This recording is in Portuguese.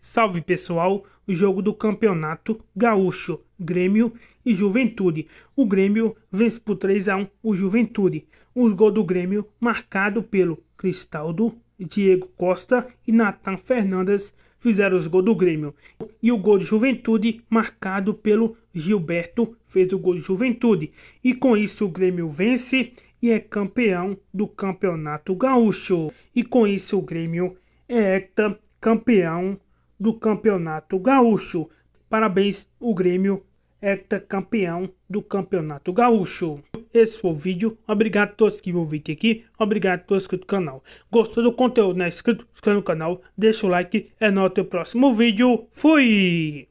Salve pessoal, o jogo do Campeonato Gaúcho, Grêmio e Juventude. O Grêmio vence por 3 a 1 o Juventude. Os gols do Grêmio marcado pelo Cristaldo, Diego Costa e Nathan Fernandes fizeram os gols do Grêmio. E o gol de Juventude marcado pelo Gilberto fez o gol de Juventude. E com isso o Grêmio vence e é campeão do Campeonato Gaúcho. E com isso o Grêmio é hecta campeão do Campeonato Gaúcho. Parabéns, o Grêmio é campeão do Campeonato Gaúcho. Esse foi o vídeo. Obrigado a todos que viram o vídeo aqui. Obrigado a todos que do canal. Gostou do conteúdo? Não é inscrito? Inscreva no canal. Deixa o like. É no teu próximo vídeo. Fui!